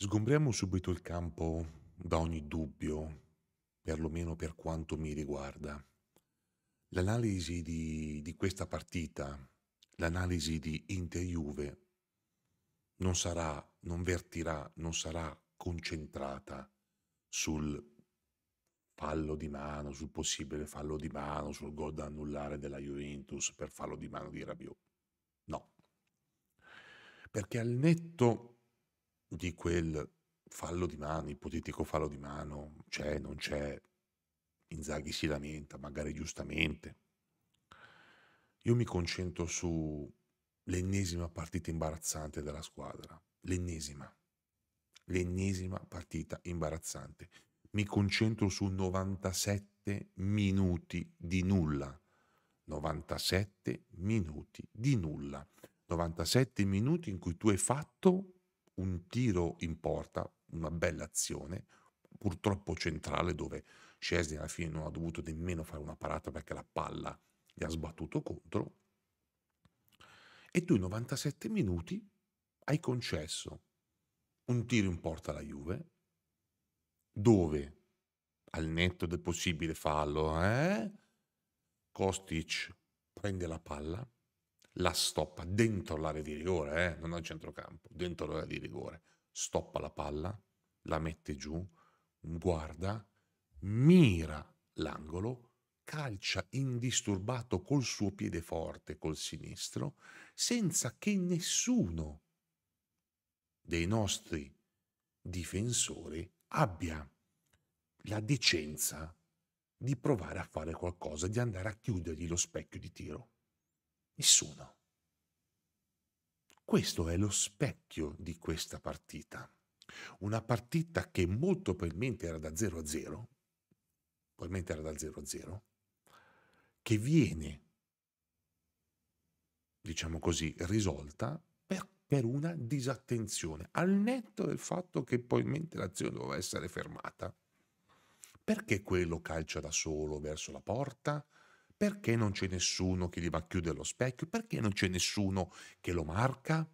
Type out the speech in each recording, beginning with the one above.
Sgombriamo subito il campo da ogni dubbio, perlomeno per quanto mi riguarda. L'analisi di, di questa partita, l'analisi di Inter-Juve, non sarà, non vertirà, non sarà concentrata sul fallo di mano, sul possibile fallo di mano, sul gol da annullare della Juventus per fallo di mano di Rabiot. No. Perché al netto di quel fallo di mano, ipotetico fallo di mano, c'è, non c'è, Inzaghi si lamenta, magari giustamente. Io mi concentro sull'ennesima partita imbarazzante della squadra, l'ennesima, l'ennesima partita imbarazzante. Mi concentro su 97 minuti di nulla, 97 minuti di nulla, 97 minuti in cui tu hai fatto un tiro in porta, una bella azione, purtroppo centrale dove Scesni alla fine non ha dovuto nemmeno fare una parata perché la palla gli ha sbattuto contro. E tu in 97 minuti hai concesso un tiro in porta alla Juve, dove al netto del possibile fallo, eh? Kostic prende la palla, la stoppa dentro l'area di rigore, eh? non al centrocampo, dentro l'area di rigore. Stoppa la palla, la mette giù, guarda, mira l'angolo, calcia indisturbato col suo piede forte, col sinistro, senza che nessuno dei nostri difensori abbia la decenza di provare a fare qualcosa, di andare a chiudergli lo specchio di tiro. Nessuno. Questo è lo specchio di questa partita. Una partita che molto probabilmente era da 0 a 0, probabilmente era da 0 a 0, che viene, diciamo così, risolta per, per, una disattenzione, al netto del fatto che probabilmente l'azione doveva essere fermata. Perché quello calcia da solo verso la porta? Perché non c'è nessuno che gli va a chiudere lo specchio? Perché non c'è nessuno che lo marca?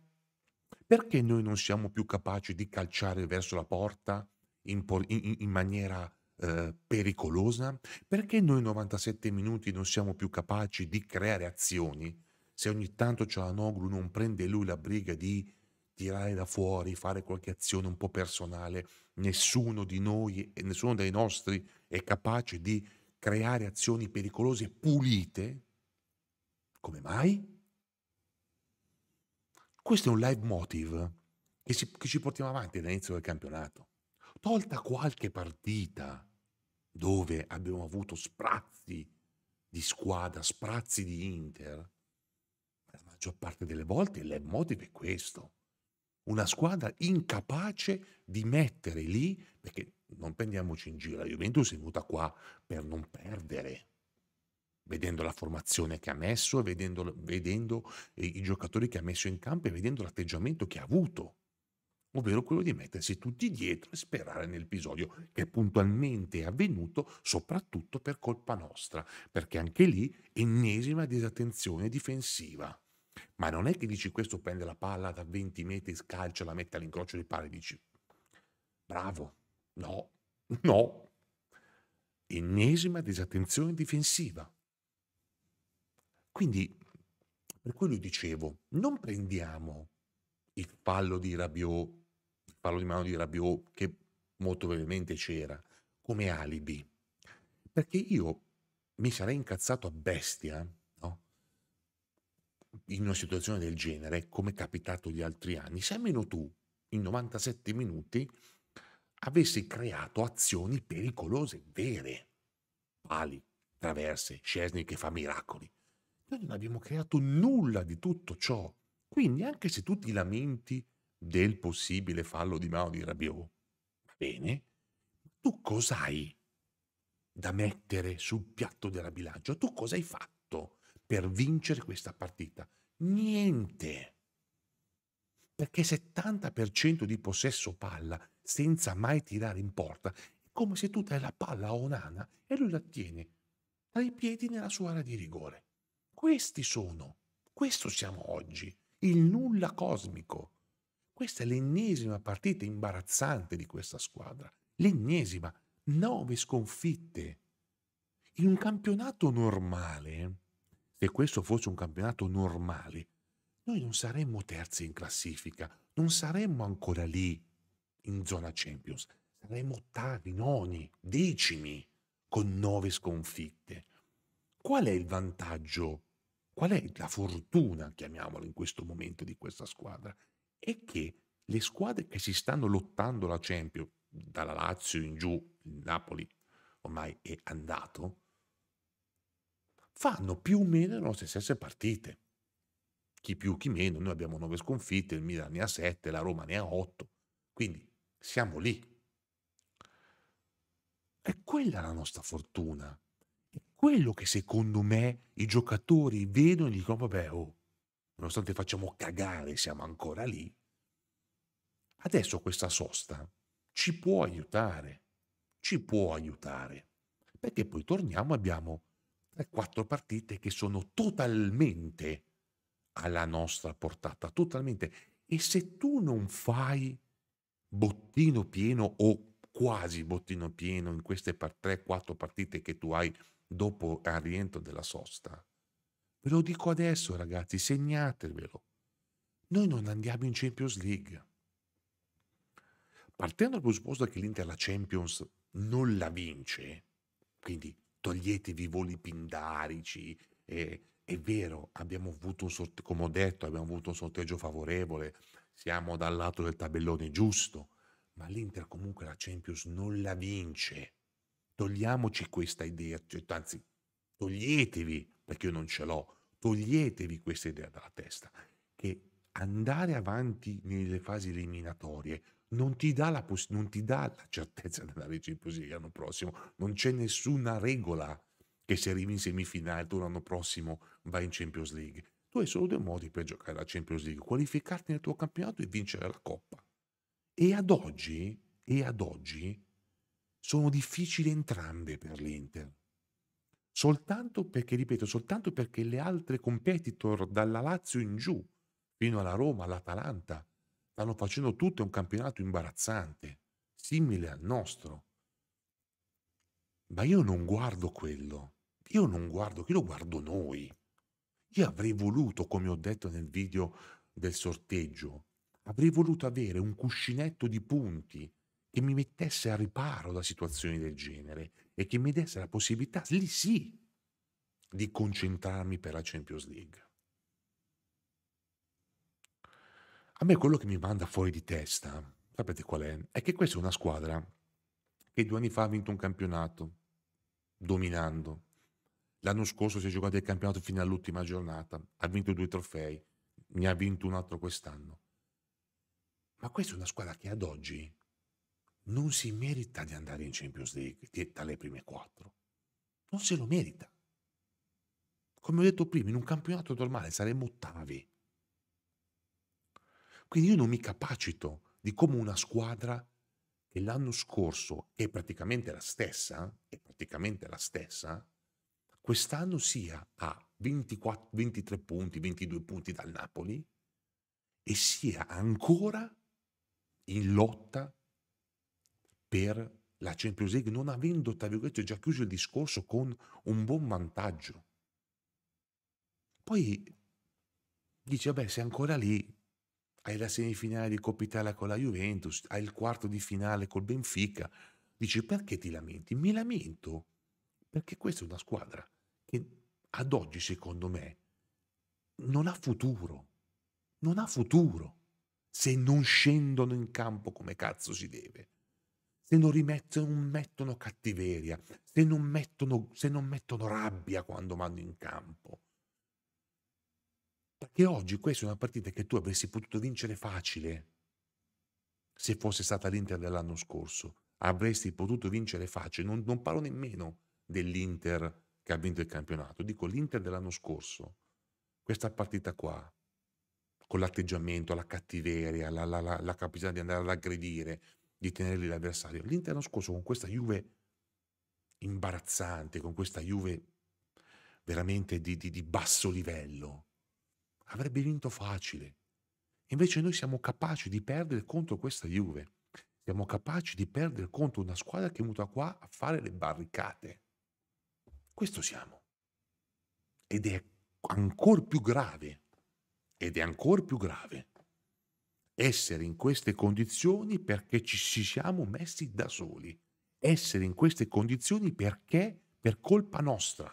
Perché noi non siamo più capaci di calciare verso la porta in, in, in maniera eh, pericolosa? Perché noi 97 minuti non siamo più capaci di creare azioni? Se ogni tanto Cialanoglu non prende lui la briga di tirare da fuori, fare qualche azione un po' personale, nessuno di noi e nessuno dei nostri è capace di creare azioni pericolose pulite, come mai? Questo è un leitmotiv che, si, che ci portiamo avanti dall'inizio del campionato. Tolta qualche partita dove abbiamo avuto sprazzi di squadra, sprazzi di Inter, la maggior parte delle volte il leitmotiv è questo. Una squadra incapace di mettere lì, perché non prendiamoci in giro, la Juventus è venuta qua per non perdere, vedendo la formazione che ha messo, vedendo, vedendo eh, i giocatori che ha messo in campo e vedendo l'atteggiamento che ha avuto, ovvero quello di mettersi tutti dietro e sperare nell'episodio che puntualmente è avvenuto soprattutto per colpa nostra, perché anche lì ennesima disattenzione difensiva. Ma non è che dici questo prende la palla da 20 metri, scalcia, la mette all'incrocio dei pali e dici bravo, No, no. Ennesima disattenzione difensiva. Quindi, per quello dicevo, non prendiamo il fallo di Rabiot, il fallo di mano di Rabiot, che molto brevemente c'era, come alibi. Perché io mi sarei incazzato a bestia, no? In una situazione del genere, come è capitato gli altri anni. Se almeno tu, in 97 minuti, avesse creato azioni pericolose, vere, pali, traverse, Scesni che fa miracoli. Noi non abbiamo creato nulla di tutto ciò. Quindi anche se tu ti lamenti del possibile fallo di mano di Rabiot, va bene, tu cos'hai da mettere sul piatto della bilancia? Tu cosa hai fatto per vincere questa partita? Niente perché 70% di possesso palla senza mai tirare in porta è come se tu dai la palla a Onana e lui la tiene tra i piedi nella sua area di rigore. Questi sono, questo siamo oggi, il nulla cosmico. Questa è l'ennesima partita imbarazzante di questa squadra, l'ennesima, nove sconfitte. In un campionato normale, se questo fosse un campionato normale, noi non saremmo terzi in classifica, non saremmo ancora lì in zona Champions, saremmo ottavi, noni, decimi con nove sconfitte. Qual è il vantaggio? Qual è la fortuna, chiamiamolo in questo momento, di questa squadra? È che le squadre che si stanno lottando la Champions, dalla Lazio in giù, il Napoli ormai è andato, fanno più o meno le nostre stesse partite chi più chi meno, noi abbiamo 9 sconfitte, il Milan ne ha 7, la Roma ne ha 8, quindi siamo lì. È quella la nostra fortuna, è quello che secondo me i giocatori vedono e dicono, vabbè, oh, nonostante facciamo cagare, siamo ancora lì. Adesso questa sosta ci può aiutare, ci può aiutare, perché poi torniamo, abbiamo quattro partite che sono totalmente alla nostra portata, totalmente. E se tu non fai bottino pieno o quasi bottino pieno in queste 3-4 partite che tu hai dopo al rientro della sosta, ve lo dico adesso ragazzi, segnatevelo. Noi non andiamo in Champions League. Partendo dal presupposto che l'Inter la Champions non la vince, quindi toglietevi i voli pindarici, eh, è vero, abbiamo avuto un sorteggio, come ho detto, abbiamo avuto un sorteggio favorevole, siamo dal lato del tabellone giusto, ma l'Inter comunque la Champions non la vince. Togliamoci questa idea, cioè, anzi, toglietevi, perché io non ce l'ho, toglietevi questa idea dalla testa, che andare avanti nelle fasi eliminatorie non ti dà la, poss- non ti dà la certezza della Champions League l'anno prossimo, non c'è nessuna regola che se arrivi in semifinale tu l'anno prossimo vai in Champions League. Tu hai solo due modi per giocare la Champions League, qualificarti nel tuo campionato e vincere la Coppa. E ad oggi, e ad oggi sono difficili entrambe per l'Inter. Soltanto perché, ripeto, soltanto perché le altre competitor dalla Lazio in giù, fino alla Roma, all'Atalanta, stanno facendo tutte un campionato imbarazzante, simile al nostro. Ma io non guardo quello. Io non guardo io lo guardo noi. Io avrei voluto, come ho detto nel video del sorteggio, avrei voluto avere un cuscinetto di punti che mi mettesse a riparo da situazioni del genere e che mi desse la possibilità, lì sì, di concentrarmi per la Champions League. A me quello che mi manda fuori di testa, sapete qual è? È che questa è una squadra che due anni fa ha vinto un campionato, dominando, L'anno scorso si è giocato il campionato fino all'ultima giornata, ha vinto due trofei, ne ha vinto un altro quest'anno. Ma questa è una squadra che ad oggi non si merita di andare in Champions League tra le prime quattro. Non se lo merita. Come ho detto prima, in un campionato normale saremmo ottavi. Quindi io non mi capacito di come una squadra che l'anno scorso è praticamente la stessa, è praticamente la stessa, quest'anno sia a 24, 23 punti, 22 punti dal Napoli e sia ancora in lotta per la Champions League, non avendo, tra virgolette, già chiuso il discorso con un buon vantaggio. Poi dice, vabbè, sei ancora lì, hai la semifinale di Coppa Italia con la Juventus, hai il quarto di finale col Benfica. Dice, perché ti lamenti? Mi lamento perché questa è una squadra che ad oggi, secondo me, non ha futuro. Non ha futuro se non scendono in campo come cazzo si deve. Se non, rimettono, non mettono cattiveria, se non mettono, se non mettono rabbia quando vanno in campo. Perché oggi questa è una partita che tu avresti potuto vincere facile. Se fosse stata l'Inter dell'anno scorso, avresti potuto vincere facile. Non, non parlo nemmeno dell'Inter che ha vinto il campionato, dico l'Inter dell'anno scorso, questa partita qua, con l'atteggiamento, la cattiveria, la, la, la, la capacità di andare ad aggredire, di tenerli l'avversario, l'Inter l'anno scorso con questa Juve imbarazzante, con questa Juve veramente di, di, di basso livello, avrebbe vinto facile. Invece noi siamo capaci di perdere contro questa Juve siamo capaci di perdere contro una squadra che è venuta qua a fare le barricate. Questo siamo. Ed è ancora più grave, ed è ancora più grave essere in queste condizioni perché ci, ci siamo messi da soli, essere in queste condizioni perché per colpa nostra,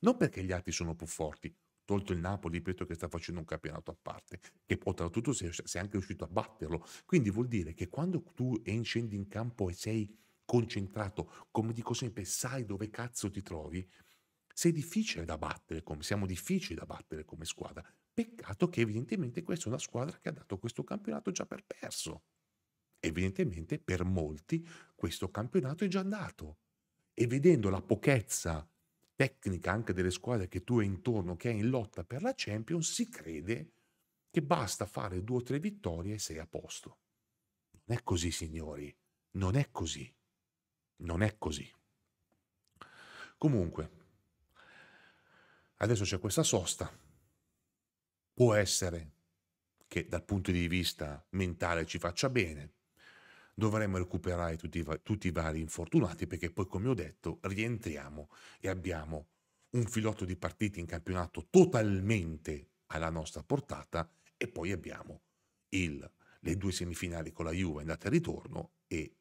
non perché gli altri sono più forti, tolto il Napoli, ripeto che sta facendo un campionato a parte, che oltretutto sei, sei anche riuscito a batterlo. Quindi vuol dire che quando tu scendi in campo e sei concentrato, come dico sempre, sai dove cazzo ti trovi, sei difficile da battere, come, siamo difficili da battere come squadra. Peccato che evidentemente questa è una squadra che ha dato questo campionato già per perso. Evidentemente per molti questo campionato è già andato. E vedendo la pochezza tecnica anche delle squadre che tu hai intorno, che è in lotta per la Champions, si crede che basta fare due o tre vittorie e sei a posto. Non è così, signori. Non è così. Non è così. Comunque, adesso c'è questa sosta. Può essere che dal punto di vista mentale ci faccia bene. Dovremmo recuperare tutti i, tutti i vari infortunati perché poi, come ho detto, rientriamo e abbiamo un filotto di partite in campionato totalmente alla nostra portata e poi abbiamo il, le due semifinali con la Juve andata e ritorno e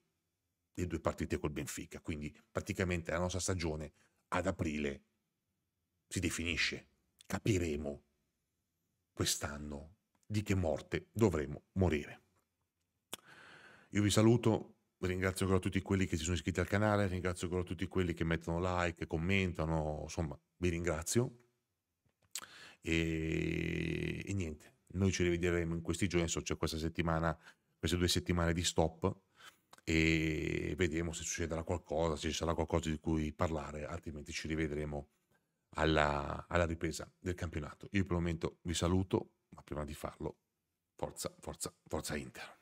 le due partite col Benfica, quindi praticamente la nostra stagione ad aprile si definisce. Capiremo quest'anno di che morte dovremo morire. Io vi saluto, ringrazio ancora tutti quelli che si sono iscritti al canale, ringrazio ancora tutti quelli che mettono like, commentano, insomma, vi ringrazio. E, e niente, noi ci rivedremo in questi giorni, so c'è cioè questa settimana, queste due settimane di stop e vedremo se succederà qualcosa, se ci sarà qualcosa di cui parlare, altrimenti ci rivedremo alla, alla ripresa del campionato. Io per il momento vi saluto, ma prima di farlo, forza, forza, forza Inter.